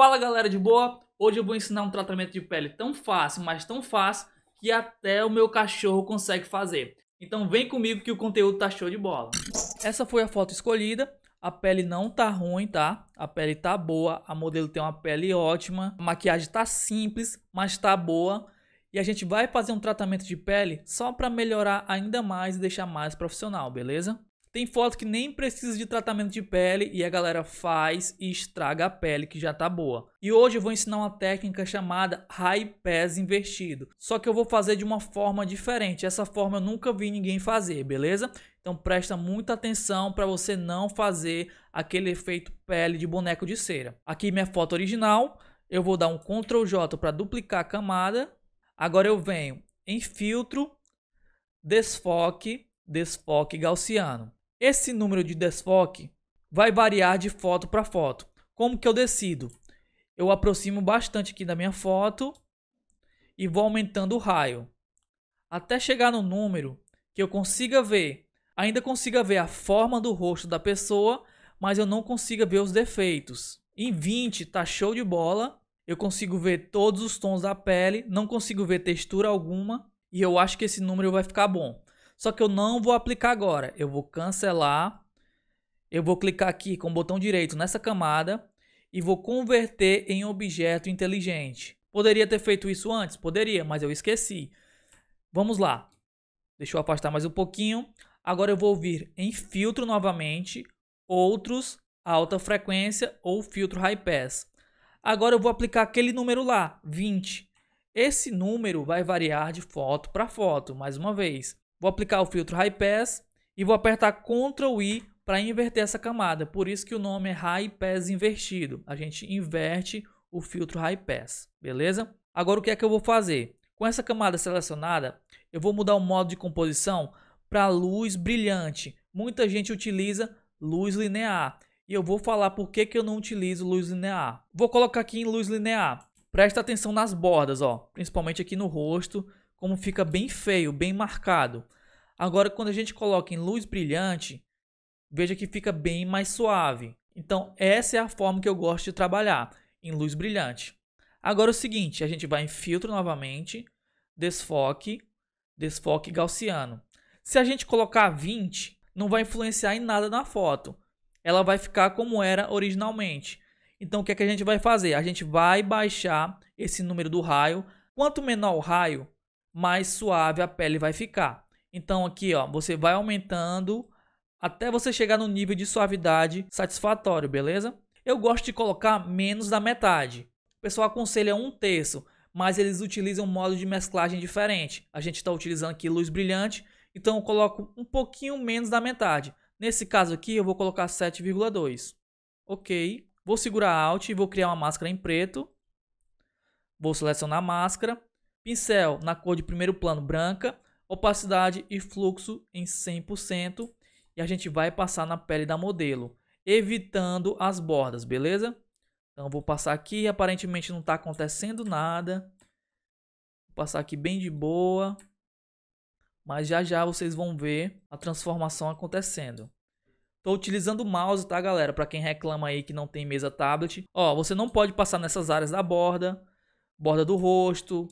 Fala galera de boa, hoje eu vou ensinar um tratamento de pele tão fácil, mas tão fácil, que até o meu cachorro consegue fazer. Então vem comigo que o conteúdo tá show de bola. Essa foi a foto escolhida, a pele não tá ruim, tá? A pele tá boa, a modelo tem uma pele ótima, a maquiagem tá simples, mas tá boa. E a gente vai fazer um tratamento de pele só para melhorar ainda mais e deixar mais profissional, beleza? Tem foto que nem precisa de tratamento de pele e a galera faz e estraga a pele que já tá boa. E hoje eu vou ensinar uma técnica chamada high pass invertido. Só que eu vou fazer de uma forma diferente. Essa forma eu nunca vi ninguém fazer, beleza? Então presta muita atenção para você não fazer aquele efeito pele de boneco de cera. Aqui minha foto original, eu vou dar um Ctrl J para duplicar a camada. Agora eu venho em filtro, desfoque, desfoque gaussiano. Esse número de desfoque vai variar de foto para foto. Como que eu decido? Eu aproximo bastante aqui da minha foto e vou aumentando o raio. Até chegar no número que eu consiga ver, ainda consiga ver a forma do rosto da pessoa, mas eu não consiga ver os defeitos. Em 20 tá show de bola, eu consigo ver todos os tons da pele, não consigo ver textura alguma e eu acho que esse número vai ficar bom. Só que eu não vou aplicar agora. Eu vou cancelar. Eu vou clicar aqui com o botão direito nessa camada e vou converter em objeto inteligente. Poderia ter feito isso antes? Poderia, mas eu esqueci. Vamos lá. Deixa eu afastar mais um pouquinho. Agora eu vou vir em filtro novamente, outros, alta frequência ou filtro high pass. Agora eu vou aplicar aquele número lá, 20. Esse número vai variar de foto para foto, mais uma vez. Vou aplicar o filtro High Pass e vou apertar Ctrl I para inverter essa camada. Por isso que o nome é High Pass invertido. A gente inverte o filtro High Pass, beleza? Agora o que é que eu vou fazer? Com essa camada selecionada, eu vou mudar o modo de composição para luz brilhante. Muita gente utiliza luz linear. E eu vou falar por que, que eu não utilizo luz linear. Vou colocar aqui em luz linear. Presta atenção nas bordas, ó, principalmente aqui no rosto, como fica bem feio, bem marcado. Agora, quando a gente coloca em luz brilhante, veja que fica bem mais suave. Então, essa é a forma que eu gosto de trabalhar, em luz brilhante. Agora, o seguinte, a gente vai em filtro novamente, desfoque, desfoque gaussiano. Se a gente colocar 20, não vai influenciar em nada na foto. Ela vai ficar como era originalmente. Então, o que, é que a gente vai fazer? A gente vai baixar esse número do raio. Quanto menor o raio, mais suave a pele vai ficar. Então aqui, ó, você vai aumentando até você chegar no nível de suavidade satisfatório, beleza? Eu gosto de colocar menos da metade. O pessoal aconselha um terço, mas eles utilizam um modo de mesclagem diferente. A gente está utilizando aqui luz brilhante, então eu coloco um pouquinho menos da metade. Nesse caso aqui, eu vou colocar 7,2. Ok. Vou segurar Alt e vou criar uma máscara em preto. Vou selecionar a máscara. Pincel na cor de primeiro plano branca opacidade e fluxo em 100% e a gente vai passar na pele da modelo, evitando as bordas, beleza? Então vou passar aqui, aparentemente não está acontecendo nada. Vou passar aqui bem de boa. Mas já já vocês vão ver a transformação acontecendo. Estou utilizando o mouse, tá galera? Para quem reclama aí que não tem mesa tablet. Ó, você não pode passar nessas áreas da borda, borda do rosto,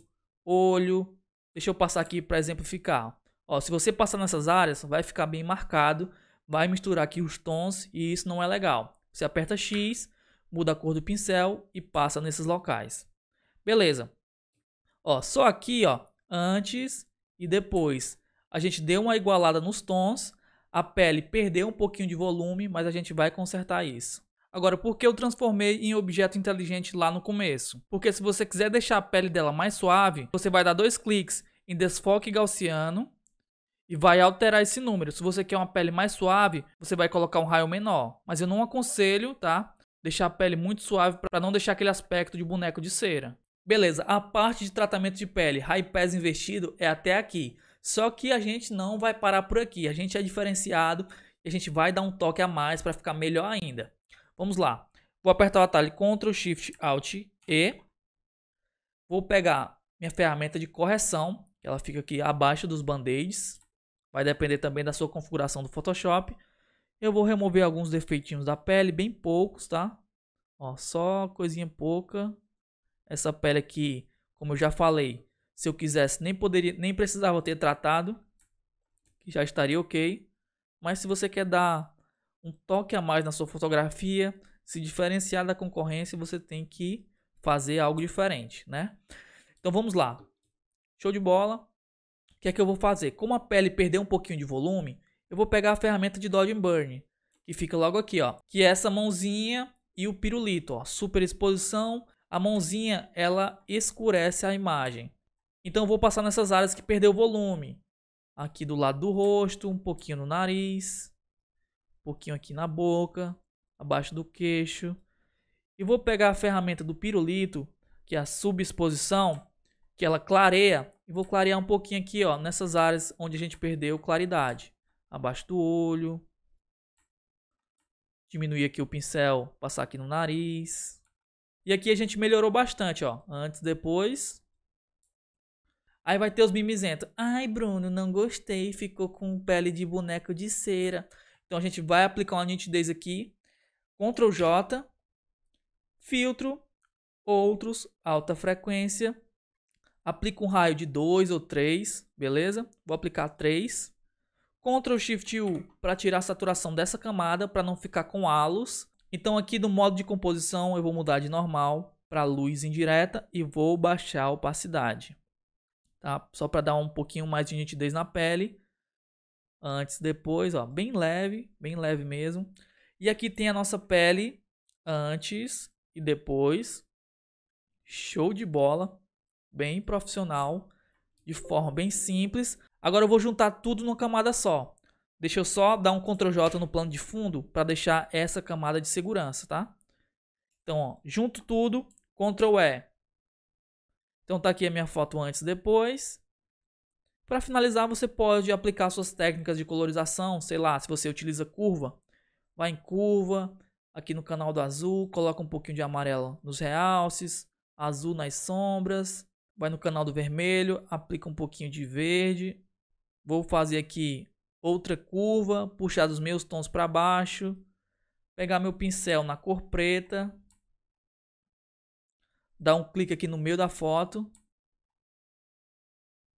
olho, Deixa eu passar aqui para exemplificar. Ó, se você passar nessas áreas, vai ficar bem marcado, vai misturar aqui os tons e isso não é legal. Você aperta X, muda a cor do pincel e passa nesses locais. Beleza. Ó, só aqui, ó, antes e depois. A gente deu uma igualada nos tons, a pele perdeu um pouquinho de volume, mas a gente vai consertar isso. Agora, por que eu transformei em objeto inteligente lá no começo? Porque se você quiser deixar a pele dela mais suave, você vai dar dois cliques em desfoque gaussiano e vai alterar esse número. Se você quer uma pele mais suave, você vai colocar um raio menor. Mas eu não aconselho, tá? Deixar a pele muito suave para não deixar aquele aspecto de boneco de cera. Beleza, a parte de tratamento de pele, high pass investido é até aqui. Só que a gente não vai parar por aqui. A gente é diferenciado e a gente vai dar um toque a mais para ficar melhor ainda. Vamos lá. Vou apertar o atalho Ctrl Shift Alt E. Vou pegar minha ferramenta de correção ela fica aqui abaixo dos band-aids. Vai depender também da sua configuração do Photoshop. Eu vou remover alguns defeitinhos da pele, bem poucos, tá? Ó, só coisinha pouca. Essa pele aqui, como eu já falei, se eu quisesse nem poderia, nem precisava ter tratado, que já estaria ok. Mas se você quer dar um toque a mais na sua fotografia, se diferenciar da concorrência, você tem que fazer algo diferente, né? Então vamos lá. Show de bola. O que é que eu vou fazer? Como a pele perdeu um pouquinho de volume, eu vou pegar a ferramenta de Dodge and Burn, que fica logo aqui, ó, que é essa mãozinha e o pirulito, ó, super exposição. A mãozinha, ela escurece a imagem. Então eu vou passar nessas áreas que perdeu volume. Aqui do lado do rosto, um pouquinho no nariz, um pouquinho aqui na boca, abaixo do queixo. E vou pegar a ferramenta do pirulito, que é a subexposição, que ela clareia. E vou clarear um pouquinho aqui, ó, nessas áreas onde a gente perdeu claridade. Abaixo do olho. Diminuir aqui o pincel, passar aqui no nariz. E aqui a gente melhorou bastante, ó. Antes, depois. Aí vai ter os mimizentos. Ai, Bruno, não gostei. Ficou com pele de boneco de cera. Então a gente vai aplicar uma nitidez aqui. Ctrl J. Filtro. Outros. Alta frequência aplico um raio de 2 ou 3, beleza? Vou aplicar 3. Ctrl Shift U para tirar a saturação dessa camada, para não ficar com halos. Então aqui no modo de composição eu vou mudar de normal para luz indireta e vou baixar a opacidade. Tá? Só para dar um pouquinho mais de nitidez na pele. Antes, depois, ó, bem leve, bem leve mesmo. E aqui tem a nossa pele antes e depois. Show de bola bem profissional, de forma bem simples. Agora eu vou juntar tudo numa camada só. Deixa eu só dar um Ctrl J no plano de fundo para deixar essa camada de segurança, tá? Então, ó, junto tudo, Ctrl E. Então tá aqui a minha foto antes e depois. Para finalizar, você pode aplicar suas técnicas de colorização, sei lá, se você utiliza curva, vai em curva, aqui no canal do azul, coloca um pouquinho de amarelo nos realces, azul nas sombras, vai no canal do vermelho, aplica um pouquinho de verde. Vou fazer aqui outra curva, puxar os meus tons para baixo. Pegar meu pincel na cor preta. Dar um clique aqui no meio da foto.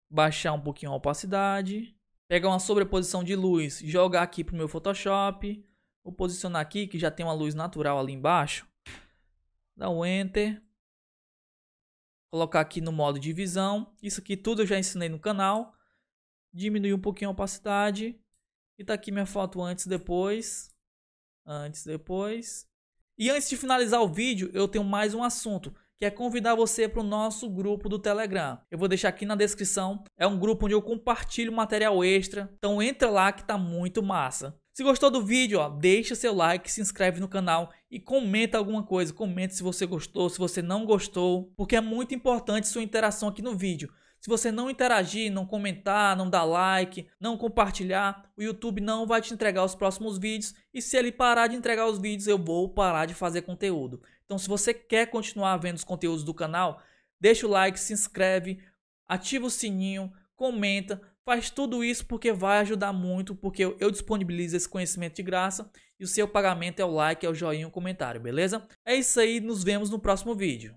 Baixar um pouquinho a opacidade. Pegar uma sobreposição de luz, jogar aqui para o meu Photoshop. Vou posicionar aqui que já tem uma luz natural ali embaixo. Dá um Enter. Colocar aqui no modo de visão. Isso aqui tudo eu já ensinei no canal. Diminuir um pouquinho a opacidade. E tá aqui minha foto antes e depois. Antes e depois. E antes de finalizar o vídeo, eu tenho mais um assunto que é convidar você para o nosso grupo do Telegram. Eu vou deixar aqui na descrição. É um grupo onde eu compartilho material extra. Então entra lá que tá muito massa. Se gostou do vídeo, ó, deixa seu like, se inscreve no canal e comenta alguma coisa. Comenta se você gostou, se você não gostou, porque é muito importante sua interação aqui no vídeo. Se você não interagir, não comentar, não dar like, não compartilhar, o YouTube não vai te entregar os próximos vídeos. E se ele parar de entregar os vídeos, eu vou parar de fazer conteúdo. Então, se você quer continuar vendo os conteúdos do canal, deixa o like, se inscreve, ativa o sininho, comenta, Faz tudo isso porque vai ajudar muito, porque eu, disponibilizo esse conhecimento de graça e o seu pagamento é o like, é o joinha, o comentário, beleza? É isso aí, nos vemos no próximo vídeo.